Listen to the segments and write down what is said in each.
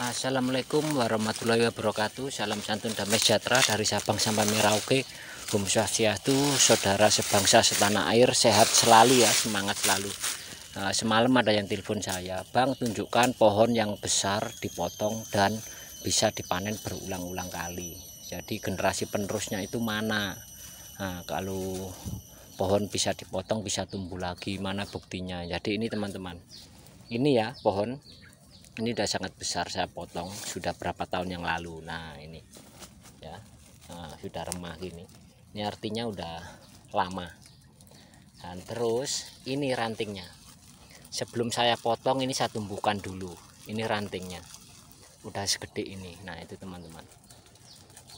Assalamualaikum warahmatullahi wabarakatuh Salam santun damai sejahtera dari Sabang sampai Merauke Om Swastiastu, saudara sebangsa setanah air Sehat selalu ya, semangat selalu nah, Semalam ada yang telepon saya Bang tunjukkan pohon yang besar dipotong dan bisa dipanen berulang-ulang kali Jadi generasi penerusnya itu mana nah, Kalau pohon bisa dipotong bisa tumbuh lagi Mana buktinya Jadi ini teman-teman Ini ya pohon ini sudah sangat besar saya potong sudah berapa tahun yang lalu nah ini ya nah, sudah remah gini ini artinya udah lama dan terus ini rantingnya sebelum saya potong ini saya tumbuhkan dulu ini rantingnya udah segede ini nah itu teman-teman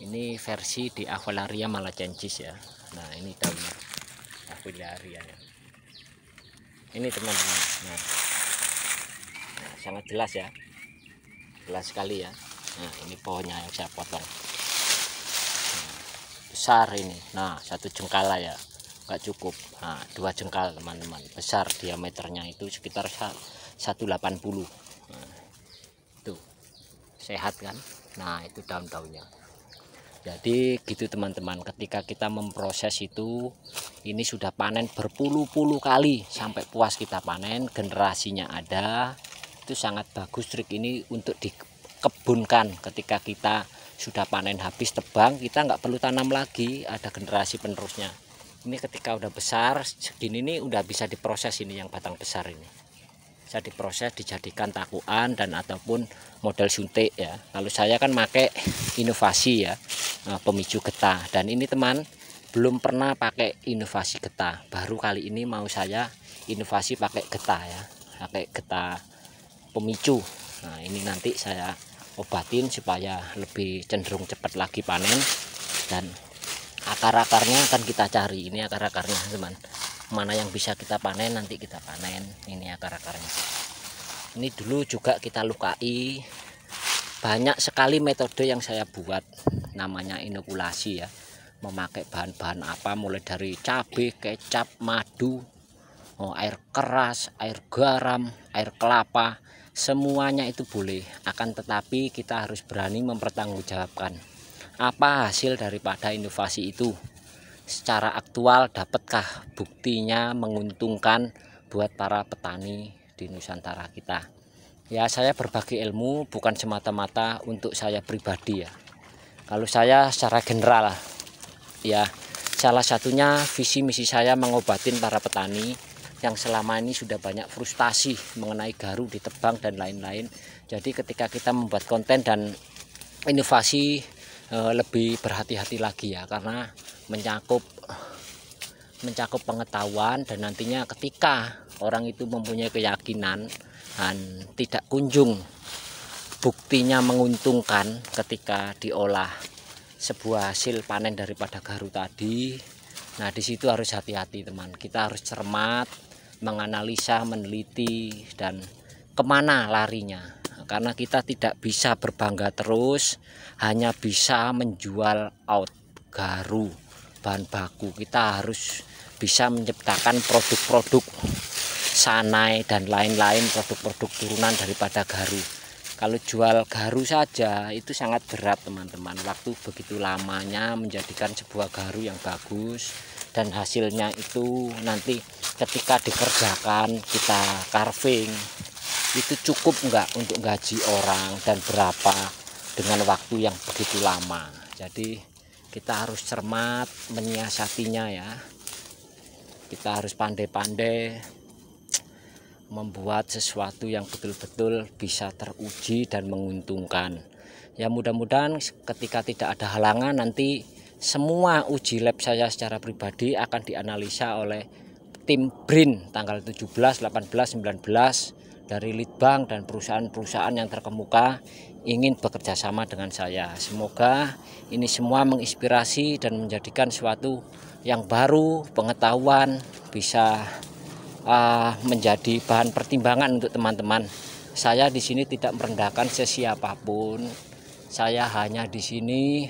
ini versi di Avalaria malacensis ya nah ini daunnya Avalaria ini teman-teman nah sangat jelas ya jelas sekali ya nah ini pohonnya yang saya potong nah, besar ini nah satu jengkala ya nggak cukup nah, dua jengkal teman-teman besar diameternya itu sekitar 180 nah, itu sehat kan nah itu daun-daunnya jadi gitu teman-teman ketika kita memproses itu ini sudah panen berpuluh-puluh kali sampai puas kita panen generasinya ada itu sangat bagus trik ini untuk dikebunkan ketika kita sudah panen habis tebang kita nggak perlu tanam lagi ada generasi penerusnya ini ketika udah besar segini ini udah bisa diproses ini yang batang besar ini bisa diproses dijadikan takuan dan ataupun model suntik ya lalu saya kan pakai inovasi ya eh, pemicu getah dan ini teman belum pernah pakai inovasi getah baru kali ini mau saya inovasi pakai getah ya pakai getah pemicu nah ini nanti saya obatin supaya lebih cenderung cepat lagi panen dan akar-akarnya akan kita cari ini akar-akarnya teman mana yang bisa kita panen nanti kita panen ini akar-akarnya ini dulu juga kita lukai banyak sekali metode yang saya buat namanya inokulasi ya memakai bahan-bahan apa mulai dari cabai kecap madu oh, air keras air garam air kelapa semuanya itu boleh akan tetapi kita harus berani mempertanggungjawabkan apa hasil daripada inovasi itu secara aktual dapatkah buktinya menguntungkan buat para petani di Nusantara kita ya saya berbagi ilmu bukan semata-mata untuk saya pribadi ya kalau saya secara general ya salah satunya visi misi saya mengobatin para petani yang selama ini sudah banyak frustasi mengenai garu di ditebang dan lain-lain. Jadi ketika kita membuat konten dan inovasi eh, lebih berhati-hati lagi ya karena mencakup mencakup pengetahuan dan nantinya ketika orang itu mempunyai keyakinan dan tidak kunjung buktinya menguntungkan ketika diolah sebuah hasil panen daripada garu tadi Nah, di situ harus hati-hati, teman. Kita harus cermat, menganalisa meneliti dan kemana larinya karena kita tidak bisa berbangga terus hanya bisa menjual out garu bahan baku kita harus bisa menciptakan produk-produk sanai dan lain-lain produk-produk turunan daripada garu kalau jual garu saja itu sangat berat teman-teman waktu begitu lamanya menjadikan sebuah garu yang bagus dan hasilnya itu nanti ketika dikerjakan kita carving itu cukup enggak untuk gaji orang dan berapa dengan waktu yang begitu lama jadi kita harus cermat menyiasatinya ya kita harus pandai-pandai membuat sesuatu yang betul-betul bisa teruji dan menguntungkan ya mudah-mudahan ketika tidak ada halangan nanti semua uji lab saya secara pribadi akan dianalisa oleh tim BRIN tanggal 17, 18, 19 dari Litbang dan perusahaan-perusahaan yang terkemuka ingin bekerja sama dengan saya. Semoga ini semua menginspirasi dan menjadikan suatu yang baru, pengetahuan bisa uh, menjadi bahan pertimbangan untuk teman-teman. Saya di sini tidak merendahkan sesiapapun. Saya hanya di sini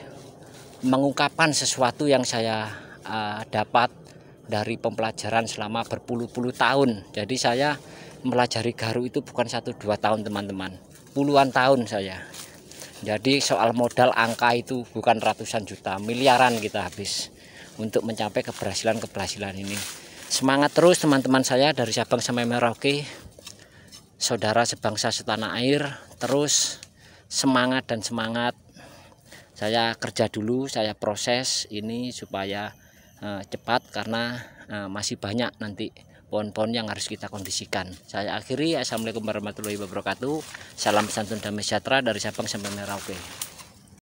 mengungkapkan sesuatu yang saya uh, dapat dari pembelajaran selama berpuluh-puluh tahun. Jadi saya mempelajari Garu itu bukan satu dua tahun teman-teman, puluhan tahun saya. Jadi soal modal angka itu bukan ratusan juta, miliaran kita habis untuk mencapai keberhasilan-keberhasilan ini. Semangat terus teman-teman saya dari Sabang sampai Merauke. Saudara sebangsa setanah air, terus semangat dan semangat. Saya kerja dulu, saya proses ini supaya Eh, cepat karena eh, masih banyak nanti pohon-pohon yang harus kita kondisikan. Saya akhiri, Assalamualaikum warahmatullahi wabarakatuh. Salam santun damai sejahtera dari Sabang sampai Merauke.